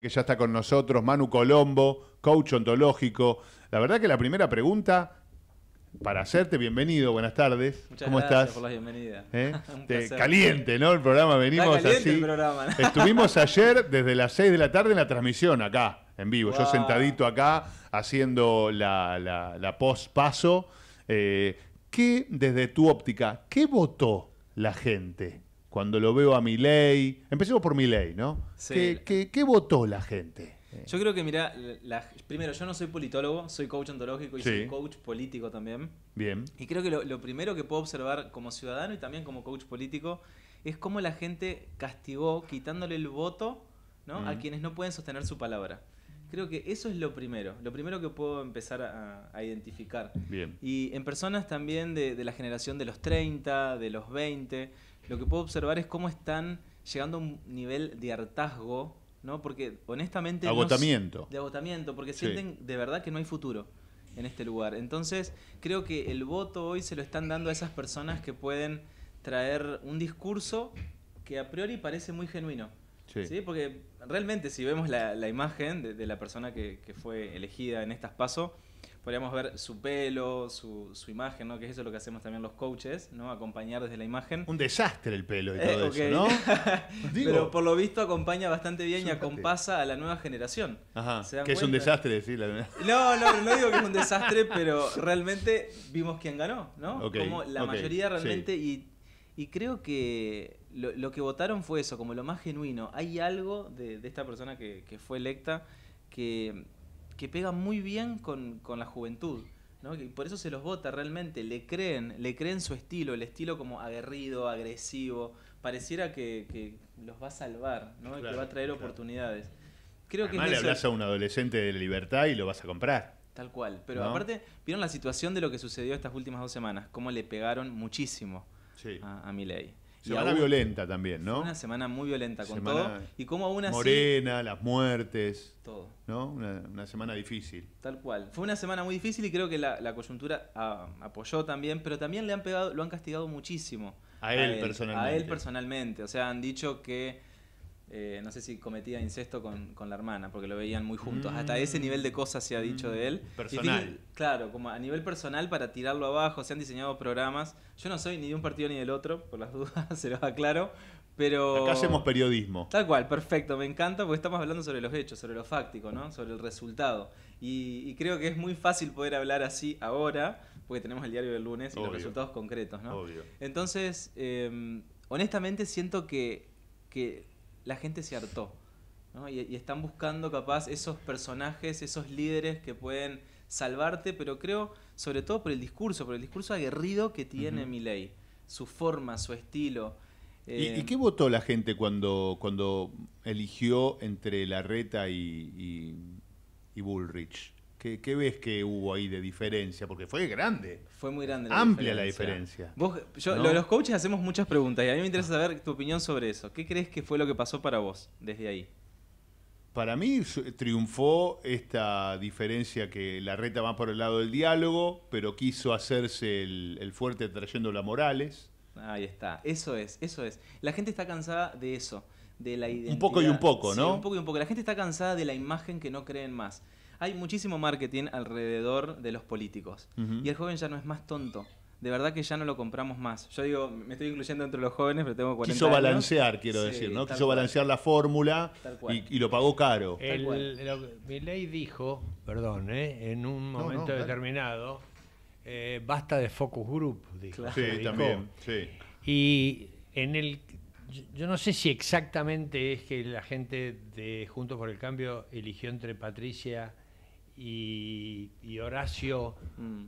que ya está con nosotros, Manu Colombo, coach ontológico. La verdad que la primera pregunta para hacerte, bienvenido, buenas tardes. Muchas gracias por la bienvenida. ¿Eh? caliente, ¿no? El programa venimos así. Estuvimos ayer desde las 6 de la tarde en la transmisión acá, en vivo. Yo sentadito acá haciendo la, post paso. Eh, ¿Qué, desde tu óptica, qué votó la gente? cuando lo veo a mi ley... Empecemos por mi ley, ¿no? ¿Qué, votó la gente? Yo creo que, mira, primero, yo no soy politólogo, soy coach ontológico y soy coach político también. Bien. Y creo que lo, primero que puedo observar como ciudadano y también como coach político es cómo la gente castigó quitándole el voto a mm. quienes no pueden sostener su palabra. Creo que eso es lo primero, lo primero que puedo empezar a, identificar. Bien. Y en personas también de, de la generación de los 30, de los 20 lo que puedo observar es cómo están llegando a un nivel de hartazgo, ¿no? Porque honestamente... Agotamiento. de agotamiento, porque sienten de verdad que no hay futuro en este lugar. Entonces, creo que el voto hoy se lo están dando a esas personas que pueden traer un discurso que a priori parece muy genuino. Sí. Porque realmente si vemos la, imagen de, la persona que, que fue elegida en estas pasos, podríamos ver su pelo, su, imagen, ¿no? Que es eso lo que hacemos también los coaches, ¿no? Acompañar desde la imagen. Un desastre el pelo y eh, todo eso, ¿no? Pues pero por lo visto acompaña bastante bien y acompasa a la nueva generación. Ajá. Que es un desastre, decir la verdad. No, no, no digo que es un desastre, pero realmente vimos quién ganó, ¿no? Como la mayoría realmente y, creo que lo, que votaron fue eso, como lo más genuino. Hay algo de, esta persona que fue electa que que pega muy bien con, la juventud. ¿no? Y por eso se los vota realmente, le creen, le creen su estilo, el estilo como aguerrido, agresivo, pareciera que, los va a salvar, ¿no? que va a traer oportunidades. Creo que le hablas a un adolescente de libertad y lo vas a comprar. Tal cual, pero aparte, vieron la situación de lo que sucedió estas últimas dos semanas, cómo le pegaron muchísimo a, a mi Semana muy violenta también, ¿no? Una semana muy violenta con todo. Y como una así. Morena, las muertes. Todo. ¿No? Una, semana difícil. Tal cual. Fue una semana muy difícil y creo que la, coyuntura ah, apoyó también, pero también le han pegado, lo han castigado muchísimo. a él personalmente. A él personalmente. O sea, han dicho que eh, no sé si cometía incesto con, la hermana, porque lo veían muy juntos. Hasta mm. ese nivel de cosas se ha dicho mm. de él. Personal. claro, como a nivel personal para tirarlo abajo, se han diseñado programas. Yo no soy ni de un partido ni del otro, por las dudas, se los aclaro. Pero... Acá hacemos periodismo. Tal cual, perfecto, me encanta porque estamos hablando sobre los hechos, sobre lo fáctico, ¿no? sobre el resultado. Y, creo que es muy fácil poder hablar así ahora, porque tenemos el diario del lunes y los resultados concretos. ¿no? Entonces, em, honestamente siento que, que la gente se hartó. Y, están buscando capaz esos personajes, esos líderes que pueden salvarte, pero creo sobre todo por el discurso, por el discurso aguerrido que tiene Miley, su forma, su estilo. Eh, ¿Y, qué votó la gente cuando, cuando eligió entre Larreta y Bullrich? ¿Qué, ves que hubo ahí de diferencia? Porque fue grande. Fue muy grande. La amplia la diferencia. Los coaches hacemos muchas preguntas y a mí me interesa saber tu opinión sobre eso. ¿Qué crees que fue lo que pasó para vos desde ahí? Para mí triunfó esta diferencia que la reta va por el lado del diálogo, pero quiso hacerse el, fuerte trayendo a Morales. Ahí está, eso es, eso es. La gente está cansada de eso, de la identidad. Un poco y un poco, ¿no? un poco y un poco. La gente está cansada de la imagen que no creen más. Hay muchísimo marketing alrededor de los políticos. Y el joven ya no es más tonto. De verdad que ya no lo compramos más. Yo digo, me estoy incluyendo entre los jóvenes, pero tengo 40 Quiso balancear, quiero decir, ¿no? Quiso balancear la fórmula y, lo pagó caro. El, mi ley dijo, perdón, ¿eh? en un momento determinado, eh, basta de focus group, dijo. Sí, también, sí. Y en el yo no sé si exactamente es que la gente de Juntos por el Cambio eligió entre Patricia y, y Horacio. Mm.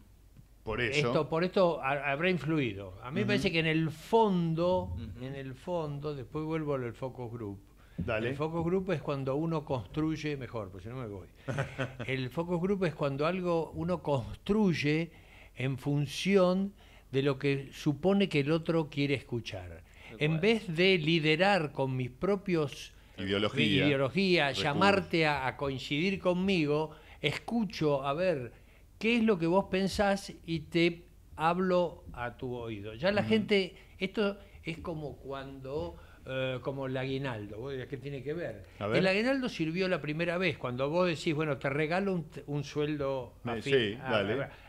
Por eso. Esto, por esto habrá influido. A mí me parece que en el fondo, en el fondo, después vuelvo al focus group. Dale. El focus group es cuando uno construye, mejor, pues si no me voy. el focus group es cuando algo uno construye en función de lo que supone que el otro quiere escuchar. En vez de liderar con mis propios ideologías, llamarte a coincidir conmigo, escucho a ver qué es lo que vos pensás y te hablo a tu oído. Ya la gente, esto es como cuando... Eh, como el aguinaldo. ¿Qué tiene que ver? El aguinaldo sirvió la primera vez, cuando vos decís, bueno, te regalo un, sueldo eh, Sí, ah,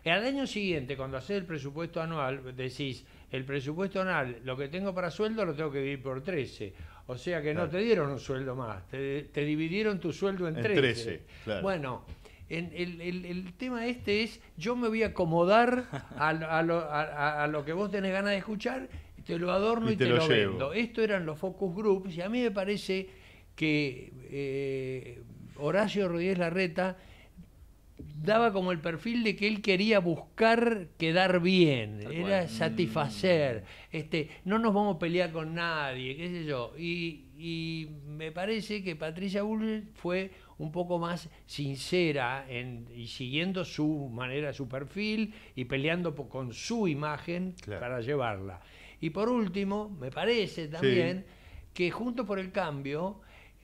Al año siguiente, cuando haces el presupuesto anual, decís, el presupuesto anual, lo que tengo para sueldo lo tengo que dividir por 13. O sea que no te dieron un sueldo más, te, dividieron tu sueldo en, en 13 claro. Bueno el, tema este es, yo me voy a acomodar a, lo, que vos tenés ganas de escuchar, te lo adorno y, te, lo, vendo. Esto eran los focus groups y a mí me parece que eh, Horacio Rodríguez Larreta daba como el perfil de que él quería buscar quedar bien, era satisfacer, mm. este, no nos vamos a pelear con nadie, qué sé yo. Y, me parece que Patricia Bull fue un poco más sincera en, y siguiendo su manera, su perfil y peleando con su imagen para llevarla. Y por último, me parece también que junto por el Cambio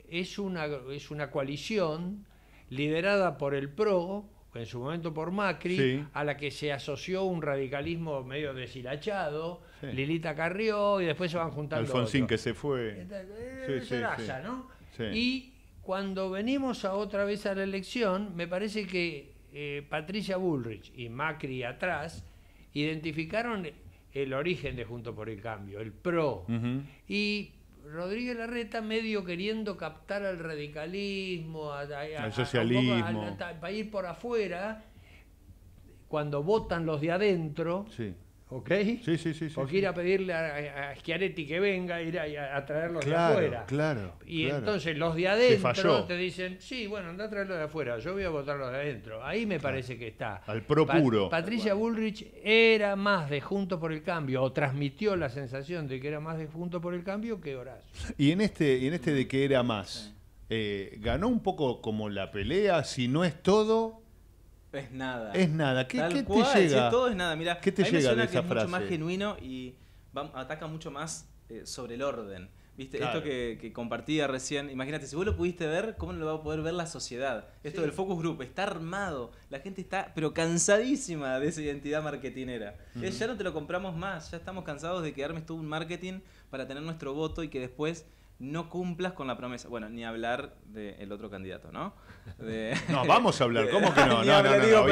es una, es una coalición liderada por el PRO, en su momento por Macri, a la que se asoció un radicalismo medio deshilachado, Lilita Carrió, y después se van juntando. Alfonsín que se fue. Eh, sí, Y cuando venimos a otra vez a la elección, me parece que eh, Patricia Bullrich y Macri atrás identificaron el origen de Junto por el Cambio, el PRO. Y Rodríguez Larreta medio queriendo captar al radicalismo, al socialismo, para ir por afuera, cuando votan los de adentro. Sí ¿Ok? Sí, sí, sí. Porque ir a pedirle a, Schiaretti que venga, ir a, traerlos de afuera. Claro. Y entonces los de adentro te dicen, sí, bueno, anda a traerlos de afuera, yo voy a votar de adentro. Ahí me parece que está. Al pro puro. Patricia Bullrich era más de Junto por el Cambio, o transmitió la sensación de que era más de Junto por el Cambio que Horacio. Y en este, y en este de que era más, eh, ganó un poco como la pelea, si no es todo, es nada. Es nada. ¿Qué, Tal te llega? todo es nada. Mira, ¿Qué te llega me suena que es mucho más genuino y ataca mucho más eh, sobre el orden. ¿Viste? Esto que, compartía recién, imagínate, si vos lo pudiste ver, ¿cómo lo va a poder ver la sociedad? Esto del focus group está armado, la gente está, pero cansadísima de esa identidad marketinera. Ya no te lo compramos más, ya estamos cansados de que armes tú un marketing para tener nuestro voto y que después no cumplas con la promesa. Bueno, ni hablar del otro candidato, ¿no? No, vamos a hablar, ¿cómo que no? no, no, digo,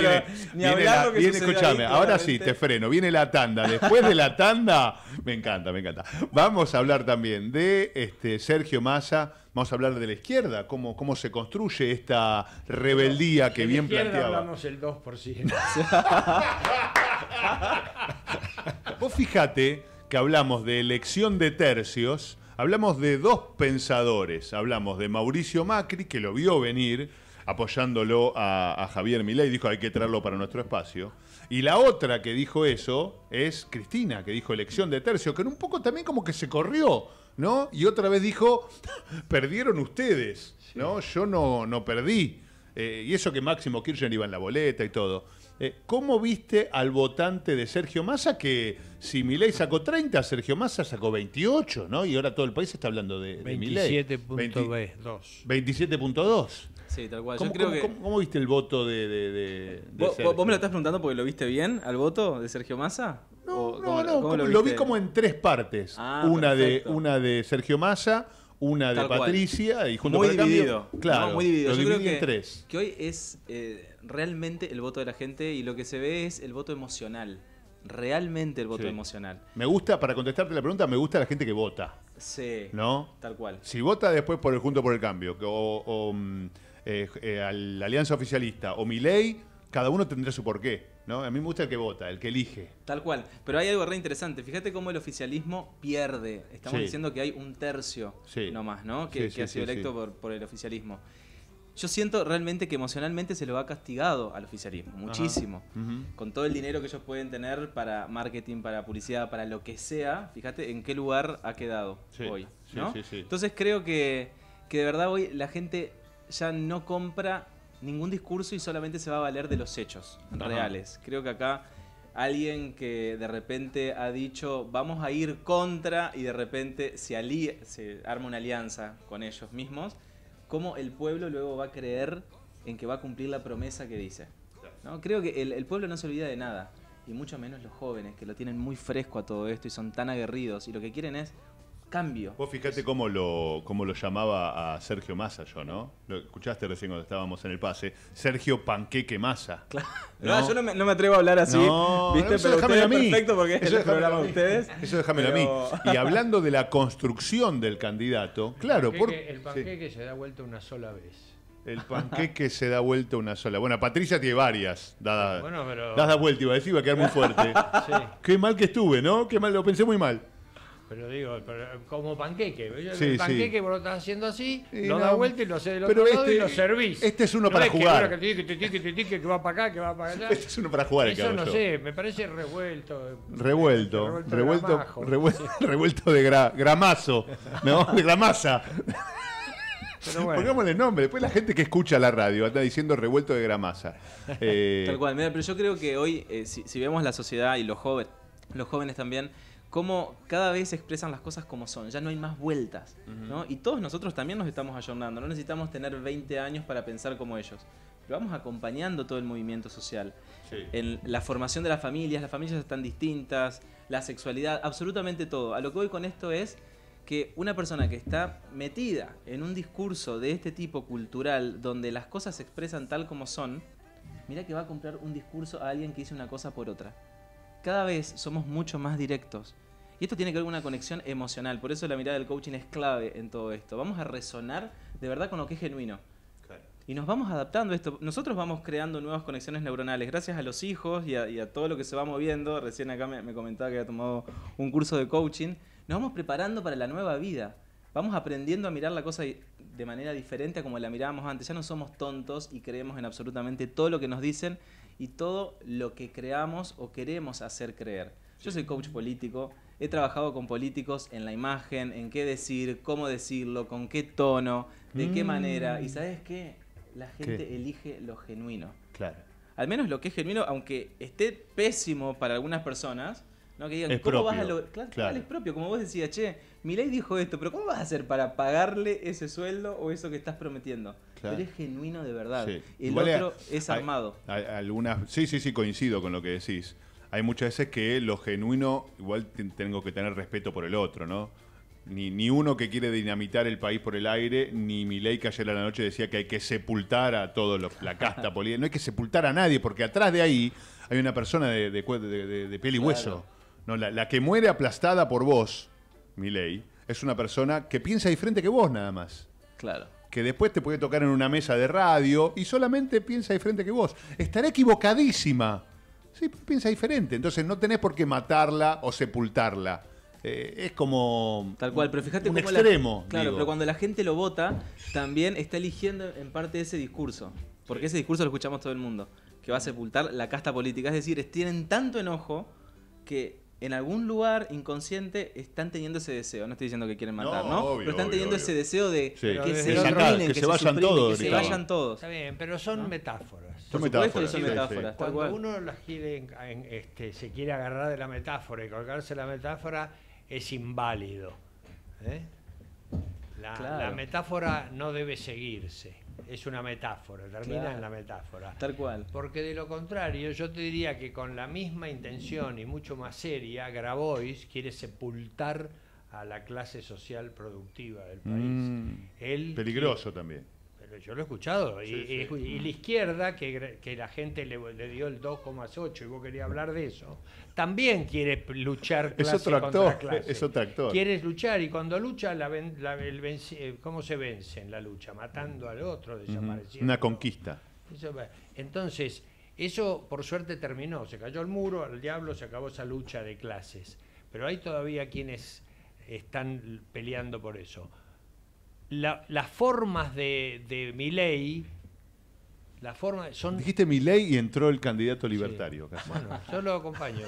escuchame, ahora sí, te freno, viene la tanda. Después de la tanda, me encanta, me encanta. Vamos a hablar también de este, Sergio Massa, vamos a hablar de la izquierda, cómo, cómo se construye esta rebeldía que bien planteaba. hablamos el 2%. Vos fijate que hablamos de elección de tercios Hablamos de dos pensadores. Hablamos de Mauricio Macri, que lo vio venir apoyándolo a, Javier Milei, dijo hay que traerlo para nuestro espacio. Y la otra que dijo eso es Cristina, que dijo elección de tercio, que en un poco también como que se corrió, ¿no? Y otra vez dijo, perdieron ustedes, ¿no? Yo no, no perdí. Eh, y eso que Máximo Kirchner iba en la boleta y todo. Eh, ¿Cómo viste al votante de Sergio Massa que si Milei sacó 30, Sergio Massa sacó 28, ¿no? Y ahora todo el país está hablando de, de 27.2. 27.2. Sí, tal cual. ¿Cómo, viste el voto de, ¿Vos, me lo estás preguntando porque lo viste bien al voto de Sergio Massa? No, no, no. Lo, vi como en tres partes. Ah, una, de, una de Sergio Massa una de Patricia y junto con el Cambio, claro, muy dividido. Yo creo que, tres. que, hoy es eh, realmente el voto de la gente y lo que se ve es el voto emocional. Realmente el voto emocional. Me gusta, para contestarte la pregunta, me gusta la gente que vota. Sí. ¿No? Tal cual. Si vota después por el Junto por el Cambio o, mm, eh, eh, la Alianza Oficialista o mi ley, cada uno tendrá su porqué. ¿no? A mí me gusta el que vota, el que elige. Tal cual. Pero hay algo re interesante. Fíjate cómo el oficialismo pierde. Estamos diciendo que hay un tercio nomás, ¿no? Que, ha sido electo por, el oficialismo. Yo siento realmente que emocionalmente se lo ha castigado al oficialismo, muchísimo. Con todo el dinero que ellos pueden tener para marketing, para publicidad, para lo que sea, fíjate en qué lugar ha quedado hoy. ¿no? Entonces creo que, que de verdad hoy la gente ya no compra ningún discurso y solamente se va a valer de los hechos reales. Creo que acá alguien que de repente ha dicho vamos a ir contra y de repente se, alía, se arma una alianza con ellos mismos, ¿cómo el pueblo luego va a creer en que va a cumplir la promesa que dice? ¿No? Creo que el, el pueblo no se olvida de nada, y mucho menos los jóvenes que lo tienen muy fresco a todo esto y son tan aguerridos y lo que quieren es Vos fijate cómo lo, cómo lo llamaba a Sergio Massa yo, ¿no? Lo escuchaste recién cuando estábamos en el pase. Sergio Panqueque Massa. Claro. ¿no? yo no me, atrevo a hablar así. Eso a mí. es ustedes. Eso déjamelo a mí. Y hablando de la construcción del candidato, claro. porque el panqueque se da vuelta una sola vez. El panqueque se da vuelta una sola. Bueno, Patricia tiene varias. Dada, bueno, vuelta, iba a decir, iba a quedar muy fuerte. Qué mal que estuve, ¿no? Qué mal, lo pensé muy mal. Pero digo, como panqueque. el panqueque vos lo estás haciendo así, lo no, da vuelta y lo haces del otro pero lado este, y lo servís. Este es uno para jugar. Que, tique, que va para acá, que va para allá. Este es uno para jugar. Eso no sé, me parece revuelto. Revuelto. Revuelto, revuelto, de gra, gramazo. No, de gramasa. Bueno. Pongámosle nombre. Después la gente que escucha la radio anda diciendo revuelto de gramasa. Eh, Tal cual. pero yo creo que hoy, eh, si, si, vemos la sociedad y los jóvenes, los jóvenes también cómo cada vez se expresan las cosas como son, ya no hay más vueltas, Y todos nosotros también nos estamos ayornando, no necesitamos tener 20 años para pensar como ellos, pero vamos acompañando todo el movimiento social. En la formación de las familias, las familias están distintas, la sexualidad, absolutamente todo. A lo que voy con esto es que una persona que está metida en un discurso de este tipo cultural, donde las cosas se expresan tal como son, mira que va a comprar un discurso a alguien que dice una cosa por otra. Cada vez somos mucho más directos. Y esto tiene que ver con una conexión emocional, por eso la mirada del coaching es clave en todo esto. Vamos a resonar de verdad con lo que es genuino. Y nos vamos adaptando a esto. Nosotros vamos creando nuevas conexiones neuronales gracias a los hijos y a, todo lo que se va moviendo. Recién acá me, me comentaba que había tomado un curso de coaching. Nos vamos preparando para la nueva vida. Vamos aprendiendo a mirar la cosa de manera diferente a como la mirábamos antes. Ya no somos tontos y creemos en absolutamente todo lo que nos dicen y todo lo que creamos o queremos hacer creer. Yo soy coach político, he trabajado con políticos en la imagen, en qué decir, cómo decirlo, con qué tono, de qué mm. manera. Y sabes qué? La gente elige lo genuino. Claro. Al menos lo que es genuino, aunque esté pésimo para algunas personas, ¿no? Que digan, ¿cómo vas a lo Claro, es propio, como vos decías, che, ley dijo esto, pero ¿cómo vas a hacer para pagarle ese sueldo o eso que estás prometiendo? Claro. Pero es genuino de verdad. El otro es armado. algunas, sí, sí, sí, coincido con lo que decís hay muchas veces que lo genuino, igual tengo que tener respeto por el otro, ¿no? Ni, uno que quiere dinamitar el país por el aire, ni Milei que ayer a la noche decía que hay que sepultar a todos la casta política. No hay que sepultar a nadie, porque atrás de ahí hay una persona de, piel y hueso. No, la, que muere aplastada por vos, Milei, es una persona que piensa diferente que vos nada más. Claro. Que después te puede tocar en una mesa de radio y solamente piensa diferente que vos. Estará equivocadísima Sí, piensa diferente. Entonces no tenés por qué matarla o sepultarla. Eh, es como. Tal cual, pero fíjate un extremo. claro, pero cuando la gente lo vota, también está eligiendo en parte ese discurso. Porque ese discurso lo escuchamos todo el mundo. Que va a sepultar la casta política. Es decir, tienen tanto enojo que en algún lugar inconsciente están teniendo ese deseo. No estoy diciendo que quieren matar, ¿no? pero están teniendo ese deseo de que, se vayan todos. Está bien, pero son metáforas. son metáforas. Cuando uno las quiere, este, se quiere agarrar de la metáfora y colgarse la metáfora, es inválido. ¿eh? la metáfora no debe seguirse es una metáfora, termina en la metáfora. Tal cual. Porque de lo contrario, yo te diría que con la misma intención y mucho más seria, Grabois quiere sepultar a la clase social productiva del país. Mm. peligroso también yo lo he escuchado. y, la izquierda, que, la gente le, dio el 2,8 y vos querías hablar de eso, también quiere luchar clase es Es otro actor. Quieres luchar y cuando lucha, la, eh, ¿cómo se vence en la lucha? Matando al otro, desapareciendo. Una conquista. entonces, eso por suerte terminó. Se cayó el muro, al diablo se acabó esa lucha de clases. Pero hay todavía quienes están peleando por eso las formas de, de ley la forma son dijiste mi ley y entró el candidato libertario yo lo acompaño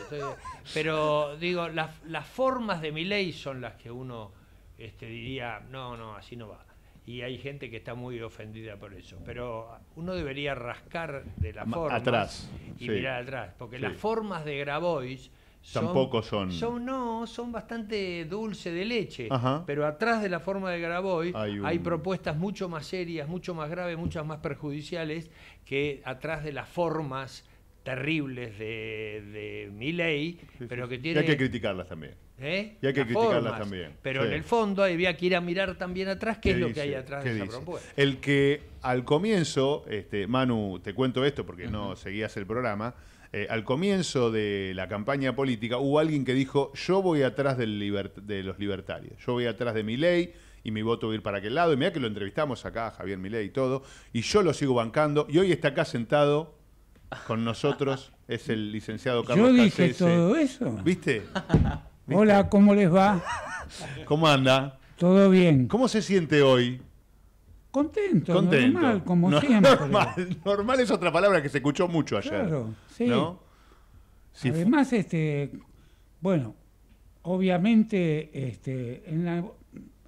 pero digo las, las formas de mi ley son las que uno este, diría no no así no va y hay gente que está muy ofendida por eso pero uno debería rascar de la forma atrás y mirar atrás porque las formas de Grabois tampoco son... son. No, son bastante dulce de leche. Pero atrás de la forma de Graboy hay, propuestas mucho más serias, mucho más graves, muchas más perjudiciales que atrás de las formas terribles de, de ley pero que tiene... Y hay que criticarlas también. ¿Eh? Y hay que criticarlas también. Pero en el fondo había que ir a mirar también atrás qué, es lo que hay atrás de esa propuesta. El que al comienzo, este, Manu, te cuento esto porque no seguías el programa, eh, al comienzo de la campaña política hubo alguien que dijo, yo voy atrás de los libertarios, yo voy atrás de mi ley y mi voto va a ir para aquel lado. Y mira que lo entrevistamos acá, Javier Milei y todo, y yo lo sigo bancando. Y hoy está acá sentado con nosotros, es el licenciado Carlos Yo dije todo eso. ¿Viste? Hola, ¿cómo les va? ¿Cómo anda? Todo bien. ¿Cómo se siente hoy? Contento, normal, como siempre. Normal, es otra palabra que se escuchó mucho ayer. Claro, sí. Además, este, bueno, obviamente, este, en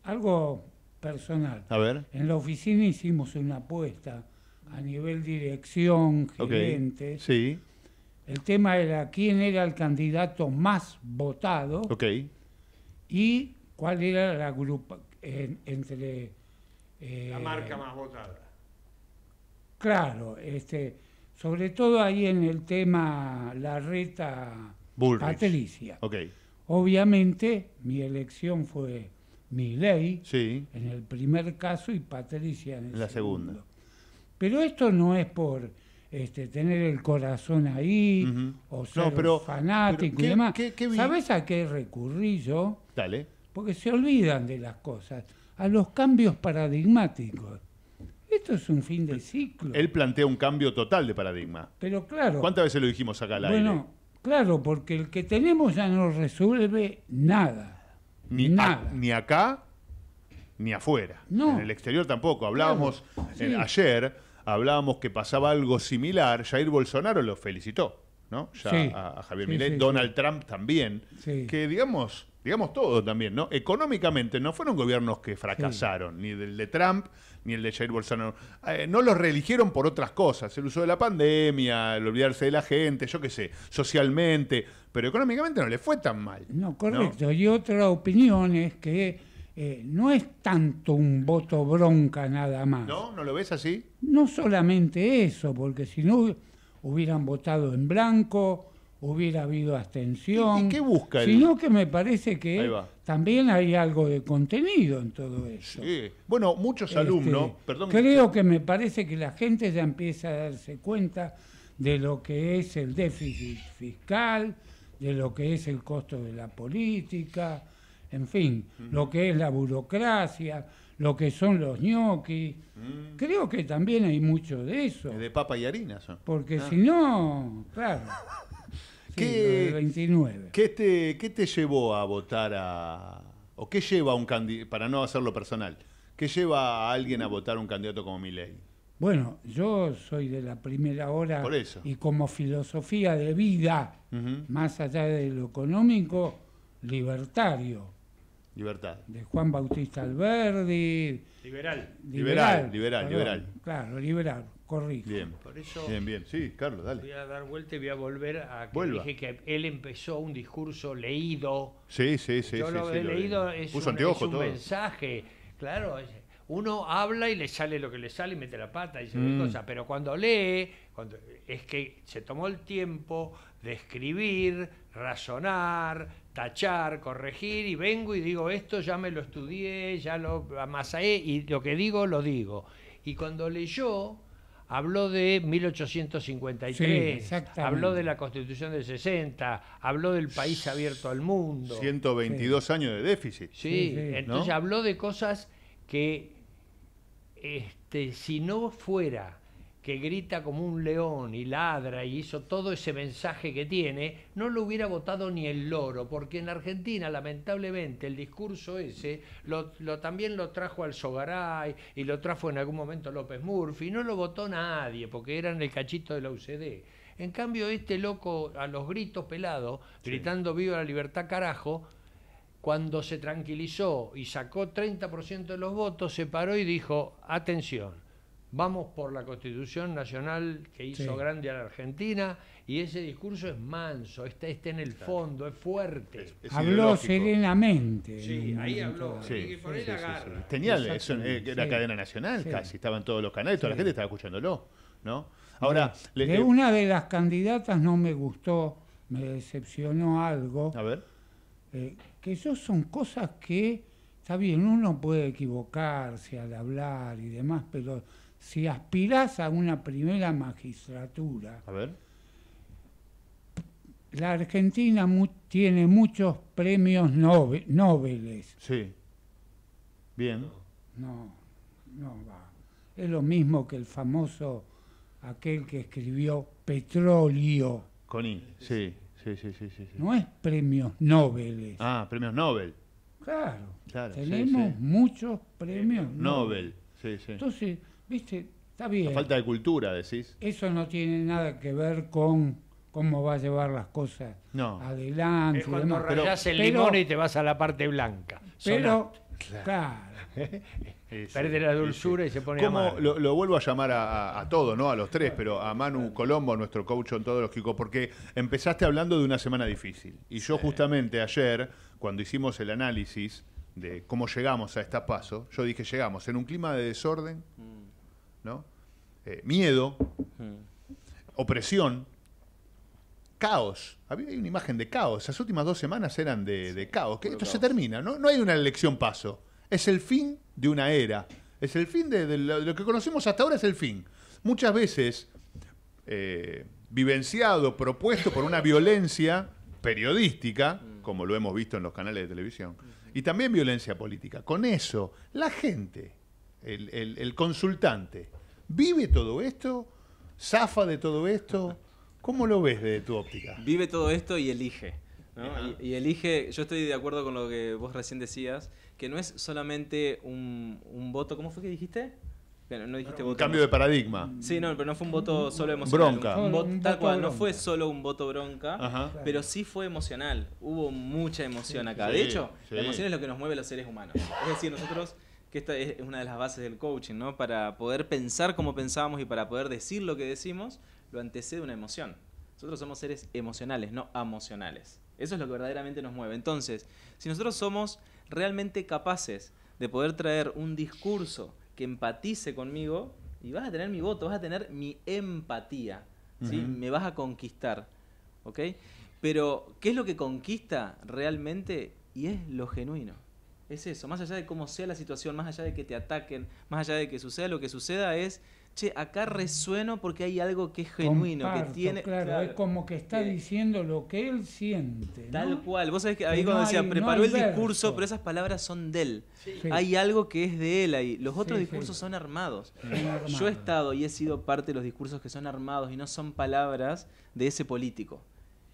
algo personal. A ver. En la oficina hicimos una apuesta a nivel dirección, gerente. Sí. El tema era quién era el candidato más votado. Ok. Y cuál era la grupa entre eh, la marca más votada. Claro, este, sobre todo ahí en el tema la reta patricia. Obviamente mi elección fue mi ley sí. en el primer caso y Patricia en el la segundo. segunda. Pero esto no es por este, tener el corazón ahí o ser fanático y demás. ¿Sabes a qué recurrí yo? Dale. Porque se olvidan de las cosas a los cambios paradigmáticos. Esto es un fin de ciclo. Él plantea un cambio total de paradigma. Pero claro. ¿Cuántas veces lo dijimos acá al bueno, claro, porque el que tenemos ya no resuelve nada. Ni, ni acá, ni afuera. No. En el exterior tampoco. Hablábamos eh, ayer, hablábamos que pasaba algo similar. Jair Bolsonaro lo felicitó, ¿no? a, Javier sí, Donald Trump también. Que digamos digamos todo también, ¿no? Económicamente no fueron gobiernos que fracasaron, ni el de Trump, ni el de Jair Bolsonaro. Eh, no los reeligieron por otras cosas, el uso de la pandemia, el olvidarse de la gente, yo qué sé, socialmente, pero económicamente no le fue tan mal. No, correcto. Y otra opinión es que eh, no es tanto un voto bronca nada más. ¿No? ¿No lo ves así? No solamente eso, porque si no hubieran votado en blanco, hubiera habido abstención. qué Sino que me parece que también hay algo de contenido en todo eso. Bueno, muchos alumnos, este, perdón. Creo que me parece que la gente ya empieza a darse cuenta de lo que es el déficit fiscal, de lo que es el costo de la política, en fin, mm. lo que es la burocracia, lo que son los ñoquis. Mm. Creo que también hay mucho de eso. De papa y harina Porque ah. si no, claro. ¿Qué, 29. ¿qué, te, ¿Qué te llevó a votar a... o qué lleva a un candidato, para no hacerlo personal, qué lleva a alguien a votar a un candidato como Milei? Bueno, yo soy de la primera hora y como filosofía de vida, más allá de lo económico, libertario. Libertad. De Juan Bautista Alberdi. Liberal. Liberal, liberal, liberal. liberal. Claro, liberal corrijo. Bien, bien, Sí, Carlos, dale. Voy a dar vuelta y voy a volver a que dije que él empezó un discurso leído. Sí, sí, sí. Yo lo he leído, es, un, mensaje. Claro, uno habla y le sale lo que le sale y mete la pata y dice mm. cosas, pero cuando lee, cuando, es que se tomó el tiempo de escribir, razonar, tachar, corregir y vengo y digo esto, ya me lo estudié, ya lo amasé y lo que digo lo digo. Y cuando leyó, habló de 1853, habló de la Constitución del 60, habló del país abierto al mundo. 122 años de déficit. Sí, entonces habló de cosas que este, si no fuera que grita como un león y ladra y hizo todo ese mensaje que tiene, no lo hubiera votado ni el loro, porque en Argentina, lamentablemente, el discurso ese lo, también lo trajo al Sogaray y lo trajo en algún momento López Murphy, y no lo votó nadie, porque eran el cachito de la UCD. En cambio, este loco a los gritos pelados, gritando viva la libertad carajo, cuando se tranquilizó y sacó 30% de los votos, se paró y dijo, atención vamos por la constitución nacional que hizo grande a la Argentina, y ese discurso es manso, está, está en el fondo, es fuerte. habló serenamente. Sí, ahí habló. Tenía la cadena nacional casi, estaban todos los canales, toda la gente estaba escuchándolo, ¿no? Ahora, eh, una de las candidatas no me gustó, me decepcionó algo. A ver. Eh, que eso son cosas que, está bien, uno puede equivocarse al hablar y demás, pero si aspirás a una primera magistratura, la Argentina tiene muchos premios Nobel. Sí. Bien. No, no va. Es lo mismo que el famoso aquel que escribió Petróleo. Con I, sí, sí, sí, sí, No es premios Nobel. Ah, premios Nobel. Claro. Tenemos muchos premios eh, Nobel. Nobel. Sí, sí. Entonces, ¿Viste? Está bien. La falta de cultura, decís. Eso no tiene nada que ver con cómo va a llevar las cosas adelante. no, cuando rayas el limón y te vas a la parte blanca. Pero, claro. Pierde la dulzura y se pone a lo, lo, vuelvo a llamar a, a, todos, ¿no? A los tres, pero a Manu Colombo, nuestro coach ontológico, todos porque empezaste hablando de una semana difícil. Y yo justamente ayer, cuando hicimos el análisis de cómo llegamos a esta paso, yo dije, llegamos en un clima de desorden, mm. ¿no? Eh, miedo, mm. opresión, caos. Había una imagen de caos. Las últimas dos semanas eran de, caos. esto se termina, ¿no? No hay una elección paso. Es el fin de una era. Es el fin de, lo, que conocemos hasta ahora, es el fin. Muchas veces eh, vivenciado, propuesto por una violencia periodística, mm. como lo hemos visto en los canales de televisión, y también violencia política. Con eso, la gente el, el, consultante, ¿vive todo esto? ¿Zafa de todo esto? ¿Cómo lo ves de tu óptica? Vive todo esto y elige. Y, elige, yo estoy de acuerdo con lo que vos recién decías, que no es solamente un, voto, ¿cómo fue que dijiste? bueno no dijiste un cambio de paradigma. Sí, no, pero no fue un voto solo emocional. Bronca. tal cual, no fue solo un voto bronca, pero sí fue emocional. Hubo mucha emoción acá. de hecho, la emoción es lo que nos mueve a los seres humanos. Es decir, nosotros que esta es una de las bases del coaching, ¿no? Para poder pensar como pensamos y para poder decir lo que decimos, lo antecede una emoción. Nosotros somos seres emocionales, no emocionales. Eso es lo que verdaderamente nos mueve. Entonces, si nosotros somos realmente capaces de poder traer un discurso que empatice conmigo, y vas a tener mi voto, vas a tener mi empatía, ¿sí? Me vas a conquistar, ¿ok? Pero, ¿qué es lo que conquista realmente? Y es lo genuino es eso, más allá de cómo sea la situación, más allá de que te ataquen, más allá de que suceda lo que suceda, es, che, acá resueno porque hay algo que es genuino, que tiene... Claro, es como que está diciendo lo que él siente. Tal cual, vos sabés que ahí cuando preparó el discurso, pero esas palabras son de él. Hay algo que es de él ahí. Los otros discursos son armados. Yo he estado y he sido parte de los discursos que son armados y no son palabras de ese político.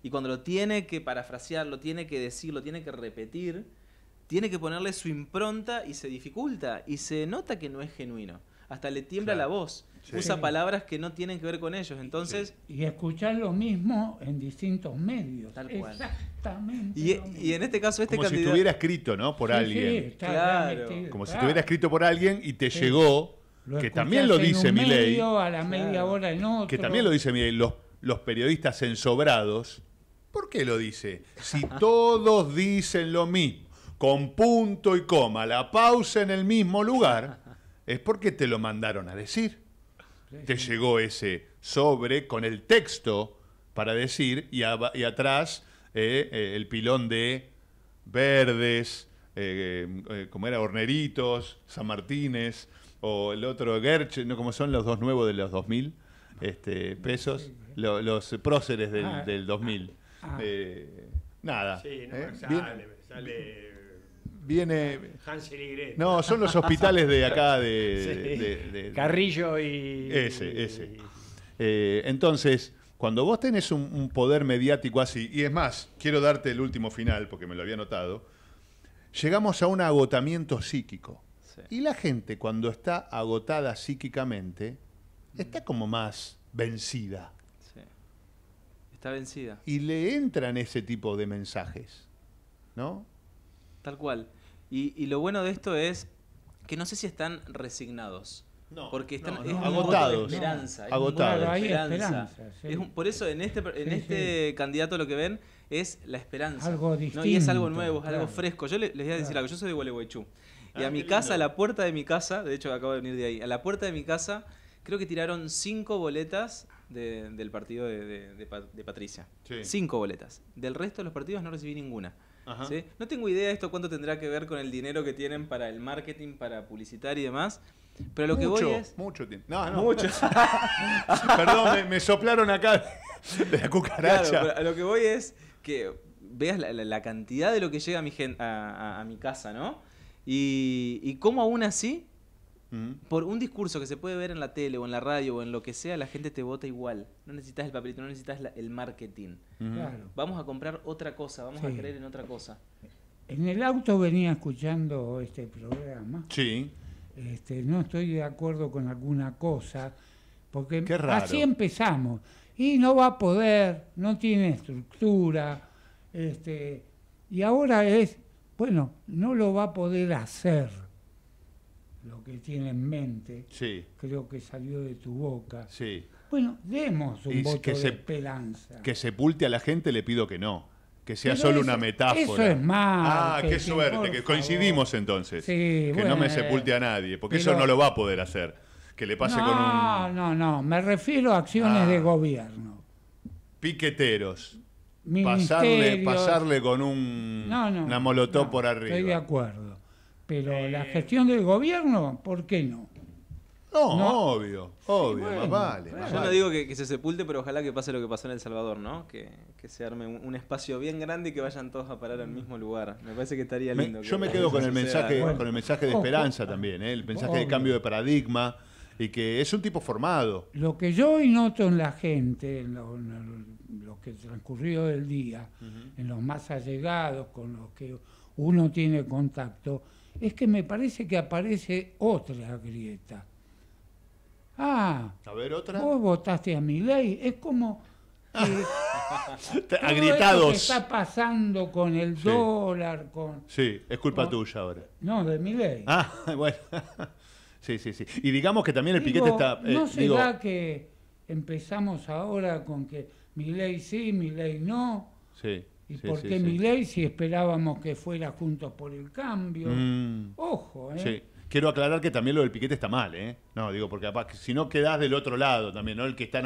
Y cuando lo tiene que parafrasear, lo tiene que decir, lo tiene que repetir, tiene que ponerle su impronta y se dificulta y se nota que no es genuino. Hasta le tiembla la voz, usa palabras que no tienen que ver con ellos. Entonces y escuchar lo mismo en distintos medios. Tal cual. Exactamente. Y, en este caso este como si estuviera escrito, ¿no? Por alguien. claro. como si estuviera escrito por alguien y te llegó. que también lo dice mi Que también lo dice Milei. Los, los periodistas ensobrados. ¿Por qué lo dice? Si todos dicen lo mismo con punto y coma, la pausa en el mismo lugar, es porque te lo mandaron a decir. Te llegó ese sobre con el texto para decir y, atrás eh, eh, el pilón de verdes, eh, como era Horneritos, San Martínez, o el otro Gerch, ¿no? como son los dos nuevos de los 2000 este, pesos, los próceres del, 2000. Ah. Ah. nada. Sí, sale, sale viene. No, son los hospitales de acá de. Carrillo y. Ese, ese. Eh, entonces, cuando vos tenés un, poder mediático así, y es más, quiero darte el último final porque me lo había notado, llegamos a un agotamiento psíquico. Y la gente cuando está agotada psíquicamente, está como más vencida. Sí. Está vencida. Y le entran ese tipo de mensajes, ¿no? Tal cual. Y, lo bueno de esto es que no sé si están resignados. No, porque están agotados. esperanza, agotados. por eso en este, en este candidato lo que ven es la esperanza. Algo distinto. Y es algo nuevo, es algo fresco. Yo les, voy a decir algo, yo soy de Gualeguaychú. y a ah, mi casa, a la puerta de mi casa, de hecho acabo de venir de ahí, a la puerta de mi casa creo que tiraron cinco boletas del partido de, Patricia. Cinco boletas. Del resto de los partidos no recibí ninguna. No tengo idea de esto cuánto tendrá que ver con el dinero que tienen para el marketing, para publicitar y demás. Pero lo que voy es. Mucho tiempo. No, no. Mucho. Perdón, me, soplaron acá de la cucaracha. lo que voy es que veas la, cantidad de lo que llega a mi, casa, ¿no? Y, y cómo aún así por un discurso que se puede ver en la tele o en la radio o en lo que sea, la gente te vota igual. No necesitas el papelito, no necesitas el marketing. Vamos a comprar otra cosa, vamos a creer en otra cosa. En el auto venía escuchando este programa. Sí. Este, no estoy de acuerdo con alguna cosa, porque así empezamos. Y no va a poder, no tiene estructura, este, y ahora es, bueno, no lo va a poder hacer lo que tiene en mente, sí. creo que salió de tu boca. Sí. Bueno, demos un voto de esperanza. Que sepulte a la gente le pido que no. Que sea solo una metáfora. Eso es más. Ah, qué suerte, que coincidimos entonces. que no me sepulte a nadie, porque eso no lo va a poder hacer. Que le pase no, con un. No, no, Me refiero a acciones de ah. gobierno. Piqueteros. Pasarle, pasarle con un, una molotov por arriba. Estoy de acuerdo. Pero eh, la gestión del gobierno, ¿por qué no? No, obvio, obvio, vale. yo no digo que, se sepulte, pero ojalá que pase lo que pasó en El Salvador, ¿no? Que, se arme un, espacio bien grande y que vayan todos a parar al mismo lugar. Me parece que estaría lindo. yo me quedo con el, mensaje, con el mensaje de esperanza también, ¿eh? el mensaje de cambio de paradigma y que es un tipo formado. Lo que yo hoy noto en la gente, en lo, que transcurrió el día, en los más allegados, con los que uno tiene contacto, es que me parece que aparece otra grieta. Ah, a ver, ¿otra? vos votaste a mi ley. Es como... Eh, Agrietados. que está pasando con el dólar, con... Sí, es culpa tuya ahora. No, de mi ley. Ah, bueno. sí, sí, sí. Y digamos que también el piquete está... Eh, ¿No será que empezamos ahora con que mi ley sí, mi ley no? Sí. ¿Y porque por qué si esperábamos que fuera Juntos por el Cambio? Mm. Ojo, ¿eh? sí Quiero aclarar que también lo del piquete está mal, ¿eh? No, digo, porque si no quedás del otro lado también, ¿no? El que está en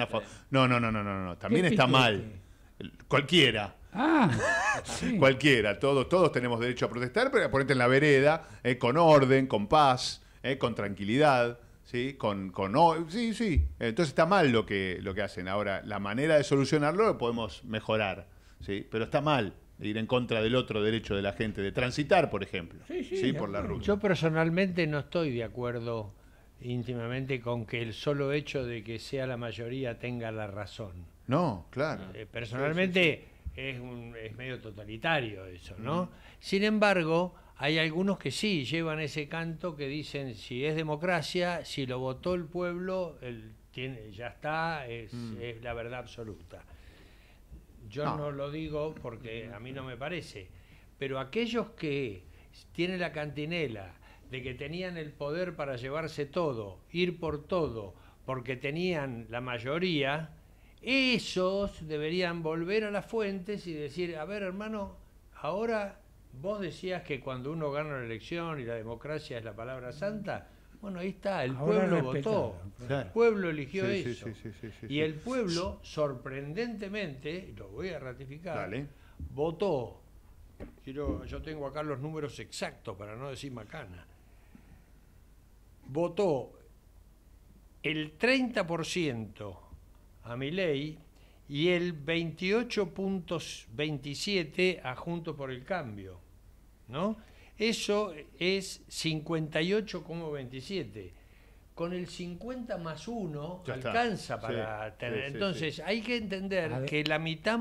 No, no, no, no, no, no. También está mal. Cualquiera. Ah, cualquiera, todos, todos tenemos derecho a protestar, pero ponete ponerte en la vereda, ¿eh? con orden, con paz, ¿eh? con tranquilidad, ¿sí? Con, con sí, sí. Entonces está mal lo que, lo que hacen. Ahora, la manera de solucionarlo lo podemos mejorar. ¿sí? pero está mal ir en contra del otro derecho de la gente, de transitar, por ejemplo, sí, por la ruta. Yo personalmente no estoy de acuerdo íntimamente con que el solo hecho de que sea la mayoría tenga la razón. No, claro. Ah. Eh, personalmente es, medio totalitario eso, ¿no? Sin embargo, hay algunos que sí llevan ese canto que dicen si es democracia, si lo votó el pueblo, el tiene, ya está, es mm. la verdad absoluta. Yo no. lo digo porque a mí no me parece, pero aquellos que tienen la cantinela de que tenían el poder para llevarse todo, ir por todo, porque tenían la mayoría, esos deberían volver a las fuentes y decir, a ver hermano, ahora vos decías que cuando uno gana la elección y la democracia es la palabra santa, bueno, ahí está, el pueblo votó, el pueblo eligió eso. y el pueblo, sorprendentemente, lo voy a ratificar, votó, yo tengo acá los números exactos para no decir macana, votó el 30% a mi ley y el 28.27 a Junto por el Cambio, ¿no? Eso es 58,27. Con el 50 más 1 alcanza para tener. Entonces, hay que entender que la mitad,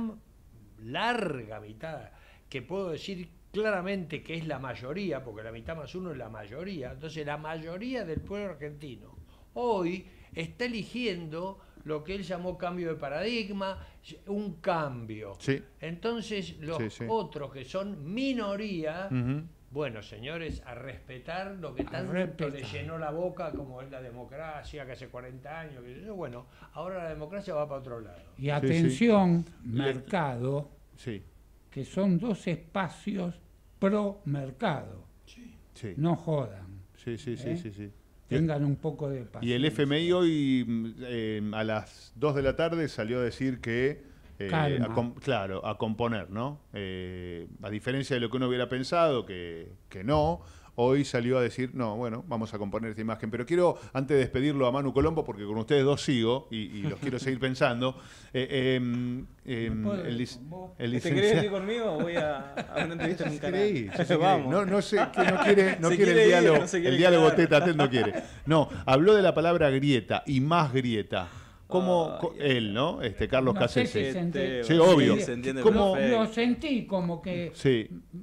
larga mitad, que puedo decir claramente que es la mayoría, porque la mitad más uno es la mayoría. Entonces, la mayoría del pueblo argentino hoy está eligiendo lo que él llamó cambio de paradigma, un cambio. Entonces, los otros que son minoría. Bueno, señores, a respetar lo que tanto le llenó la boca, como es la democracia, que hace 40 años, bueno, ahora la democracia va para otro lado. Y atención, mercado, que son dos espacios pro mercado. No jodan. Sí, sí, ¿eh? sí, sí, Tengan un poco de paciencia. Y el FMI hoy eh, a las 2 de la tarde salió a decir que eh, claro, a componer, ¿no? Eh, a diferencia de lo que uno hubiera pensado, que, que, no, hoy salió a decir, no, bueno, vamos a componer esta imagen. Pero quiero, antes de despedirlo a Manu Colombo, porque con ustedes dos sigo y, los quiero seguir pensando. Eh, em, em, el, el ¿Te querés ir conmigo? Voy a, una entrevista en No, no, sé, que no quiere, no quiere, el diálogo, el diálogo teta, no quiere. No, habló de la palabra grieta y más grieta como ah, él, ¿no? Este eh, Carlos no sí, obvio. como, lo sentí como que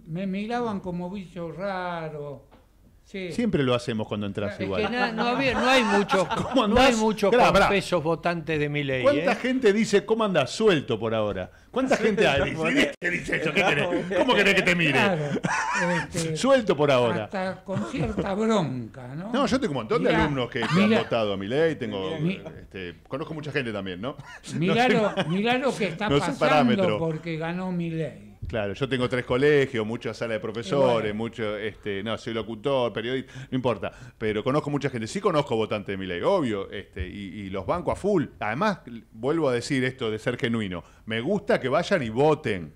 me miraban como bicho raro. Siempre lo hacemos cuando entras igual. no, hay muchos, no hay pesos votantes de mi ley. ¿Cuánta ¿eh? gente dice cómo andas suelto por ahora? ¿Cuánta gente hay? ¿Qué dice eso? ¿Cómo querés que te mire? Este, suelto por ahora. Hasta con cierta bronca, ¿no? No, yo tengo un montón de alumnos que, han votado a mi ley. Tengo, eh, este, conozco mucha gente también, ¿no? mirá lo que está pasando porque ganó mi ley. Claro, yo tengo tres colegios, muchas sala de profesores, mucho, este, no, soy locutor, periodista, no importa, pero conozco mucha gente, sí conozco votantes de mi ley, obvio, este, y, los banco a full. Además, vuelvo a decir esto de ser genuino, me gusta que vayan y voten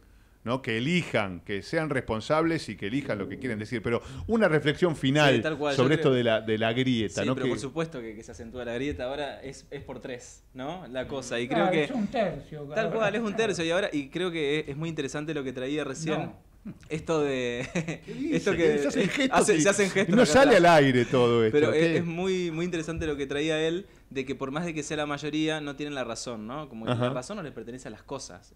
que elijan, que sean responsables y que elijan lo que quieren decir. Pero una reflexión final sobre esto de, la, de la grieta. Sí, pero por supuesto que, se acentúa la grieta ahora es, por tres, ¿no? La cosa. Y creo que... Es un tercio. Tal cual, es un tercio. Y ahora y creo que es, muy interesante lo que traía recién. Esto de. esto que. Se hacen gestos. no sale al aire todo esto. Pero es, muy, muy interesante lo que traía él de que por más de que sea la mayoría, no tienen la razón, ¿no? Como la razón no le pertenece a las cosas.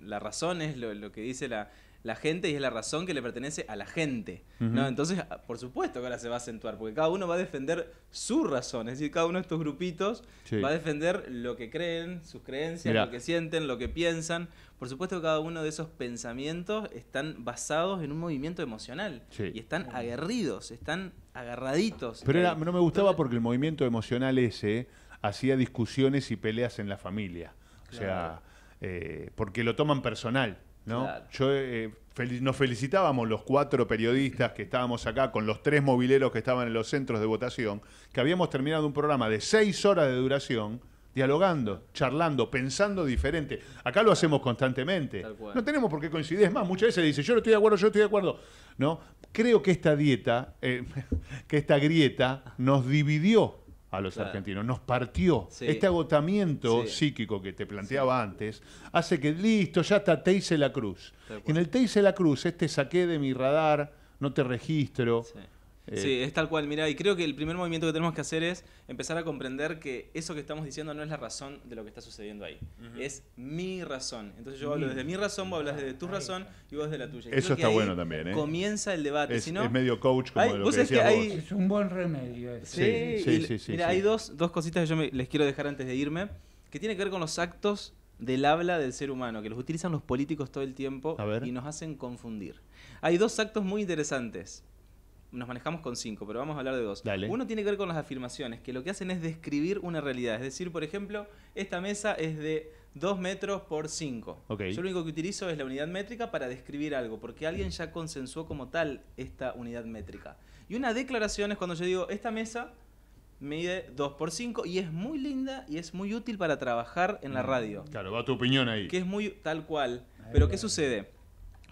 la razón es lo, lo que dice la, la gente y es la razón que le pertenece a la gente. ¿no? Entonces, ah, por supuesto que ahora se va a acentuar, porque cada uno va a defender su razón, es decir, cada uno de estos grupitos va a defender lo que creen, sus creencias, lo que sienten, lo que piensan. Por supuesto que cada uno de esos pensamientos están basados en un movimiento emocional y están aguerridos, están agarraditos. Pero no me gustaba porque el movimiento emocional ese hacía discusiones y peleas en la familia. O sea, eh, porque lo toman personal. ¿no? Yo, eh, nos felicitábamos los cuatro periodistas que estábamos acá con los tres mobileros que estaban en los centros de votación, que habíamos terminado un programa de seis horas de duración dialogando, charlando, pensando diferente. Acá lo hacemos constantemente. No tenemos por qué coincidir. Es más, muchas veces dice, yo no estoy de acuerdo, yo estoy de acuerdo. ¿No? Creo que esta dieta, eh, que esta grieta nos dividió a los argentinos, nos partió. Este agotamiento psíquico que te planteaba antes hace que, listo, ya está, te hice la cruz. En el te hice la cruz, este saqué de mi radar, no te registro. Eh, sí, es tal cual, mira, y creo que el primer movimiento que tenemos que hacer es empezar a comprender que eso que estamos diciendo no es la razón de lo que está sucediendo ahí, es mi razón. Entonces yo hablo desde mi razón, vos hablas desde tu razón y vos desde la tuya. eso está bueno también, ¿eh? Comienza el debate, es, medio coach como de lo que, que Es un buen remedio. Sí, sí, sí, Mira, hay dos, cositas que yo les quiero dejar antes de irme, que tiene que ver con los actos del habla del ser humano, que los utilizan los políticos todo el tiempo y nos hacen confundir. Hay dos actos muy interesantes nos manejamos con 5, pero vamos a hablar de 2. Uno tiene que ver con las afirmaciones, que lo que hacen es describir una realidad. Es decir, por ejemplo, esta mesa es de 2 metros por 5. Yo lo único que utilizo es la unidad métrica para describir algo, porque alguien ya consensuó como tal esta unidad métrica. Y una declaración es cuando yo digo, esta mesa mide 2 por 5 y es muy linda y es muy útil para trabajar en la mm, radio. Claro, va tu opinión ahí. Que es muy tal cual. pero ¿qué sucede?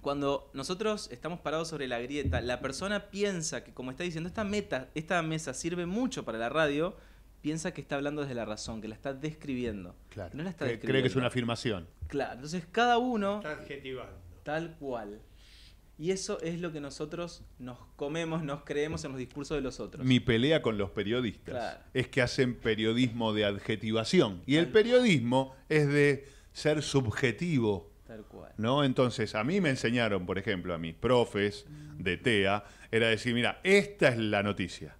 cuando nosotros estamos parados sobre la grieta, la persona piensa que, como está diciendo, esta, mesa sirve mucho para la radio, piensa que está hablando desde la razón, que la está describiendo. Claro. No la está describiendo. Cree que es una afirmación. Claro. Entonces, cada uno. Está adjetivando. Tal cual. Y eso es lo que nosotros nos comemos, nos creemos en los discursos de los otros. Mi pelea con los periodistas es que hacen periodismo de adjetivación. Y el periodismo es de ser subjetivo ¿No? Entonces, a mí me enseñaron, por ejemplo, a mis profes de TEA, era decir, mira, esta es la noticia.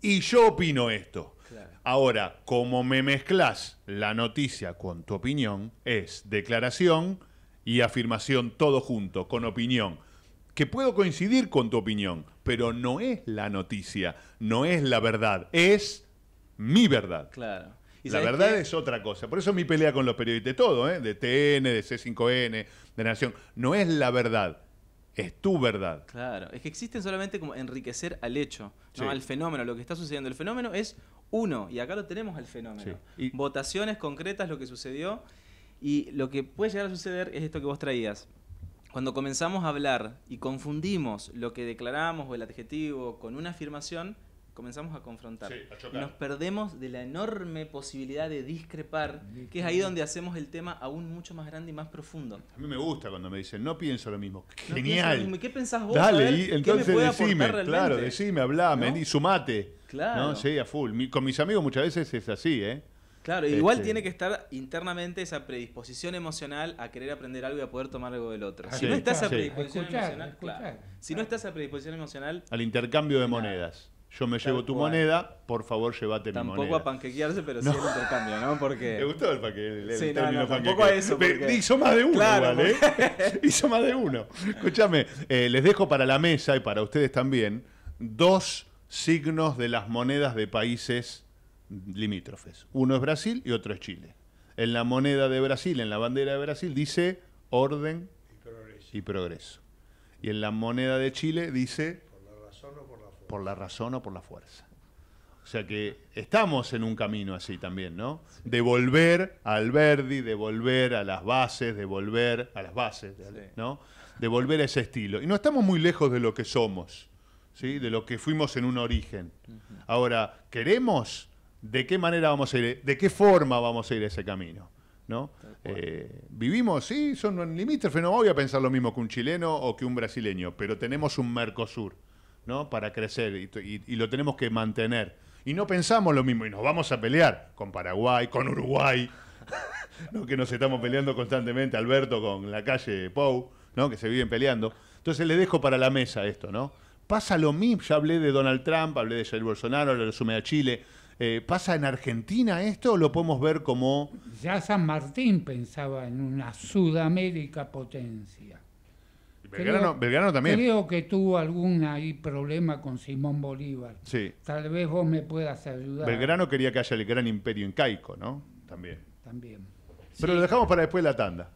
Y yo opino esto. Ahora, como me mezclas la noticia con tu opinión, es declaración y afirmación todo junto, con opinión. Que puedo coincidir con tu opinión, pero no es la noticia, no es la verdad, es mi verdad. Claro la verdad es otra cosa. Por eso mi pelea con los periodistas de todo, ¿eh? de TN, de C5N, de Nación. No es la verdad, es tu verdad. Claro, es que existen solamente como enriquecer al hecho, al fenómeno. Lo que está sucediendo, el fenómeno es uno, y acá lo tenemos al fenómeno. Votaciones concretas, lo que sucedió, y lo que puede llegar a suceder es esto que vos traías. Cuando comenzamos a hablar y confundimos lo que declaramos o el adjetivo con una afirmación, comenzamos a confrontar. y Nos perdemos de la enorme posibilidad de discrepar, que es ahí donde hacemos el tema aún mucho más grande y más profundo. A mí me gusta cuando me dicen, no pienso lo mismo. Genial. ¿Qué pensás vos? Dale, y entonces ¿qué me decime, claro, decime, hablame, sumate. Claro. Sí, full. con mis amigos muchas veces es así, ¿eh? Claro, igual este tiene que estar internamente esa predisposición emocional a querer aprender algo y a poder tomar algo del otro. Ah, si no estás esa predisposición emocional, claro. Si no está esa predisposición emocional. Al intercambio de monedas yo me llevo tu moneda, por favor llévate mi moneda. Tampoco a panquequearse, pero no. sí el intercambio, ¿no? Porque... ¿Te gustó el panqueque? sí, no, no, tampoco eso. Hizo más de uno claro, ¿eh? Hizo más de uno. Escúchame, eh, les dejo para la mesa y para ustedes también dos signos de las monedas de países limítrofes. Uno es Brasil y otro es Chile. En la moneda de Brasil, en la bandera de Brasil, dice orden Y, progreso. y en la moneda de Chile dice por la razón o por la fuerza. O sea que estamos en un camino así también, ¿no? De volver al Verdi, de volver a las bases, de volver a las bases, ¿no? De volver a ese estilo. Y no estamos muy lejos de lo que somos, ¿sí? De lo que fuimos en un origen. Ahora, ¿queremos? ¿De qué manera vamos a ir? ¿De qué forma vamos a ir ese camino? ¿no? Eh, vivimos, sí, son limítrofes, no voy a pensar lo mismo que un chileno o que un brasileño, pero tenemos un Mercosur ¿no? para crecer y, lo tenemos que mantener. Y no pensamos lo mismo y nos vamos a pelear con Paraguay, con Uruguay, ¿no? que nos estamos peleando constantemente, Alberto, con la calle Pou, ¿no? que se viven peleando. Entonces le dejo para la mesa esto, ¿no? Pasa lo mismo, ya hablé de Donald Trump, hablé de Jair Bolsonaro, lo sumé a Chile. Eh, ¿Pasa en Argentina esto o lo podemos ver como...? Ya San Martín pensaba en una Sudamérica potencia. Belgrano, también. Creo que tuvo algún ahí problema con Simón Bolívar. Sí. Tal vez vos me puedas ayudar. Belgrano quería que haya el gran imperio incaico, ¿no? También. También. Pero lo dejamos para después la tanda.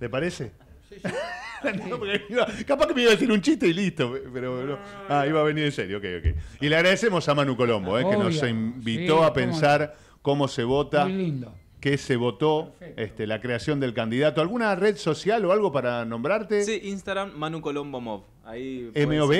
¿le parece? Sí, capaz que me iba a decir un chiste y listo, pero ah, iba a venir en serio, Okay, okay. Y le agradecemos a Manu Colombo, eh, que nos invitó a pensar cómo se vota. Muy lindo que se votó este, la creación del candidato. ¿Alguna red social o algo para nombrarte? Sí, Instagram Manu Colombo Mov. Ahí MOV.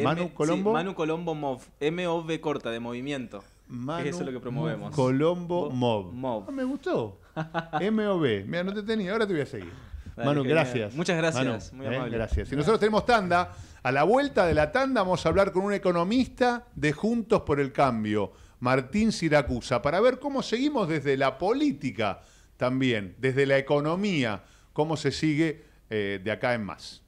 Manu Colombo. Manu Colombo Mov. MOV corta de movimiento. Manu eso lo que promovemos. Colombo Mov. Mov Ah, me gustó. MOV. Mira, no te tenía, ahora te voy a seguir. Manu, gracias. Muchas gracias. Muy ¿eh? amable. gracias. Y nosotros tenemos tanda. A la vuelta de la tanda vamos a hablar con un economista de Juntos por el Cambio. Martín Siracusa, para ver cómo seguimos desde la política también, desde la economía, cómo se sigue eh, de acá en más.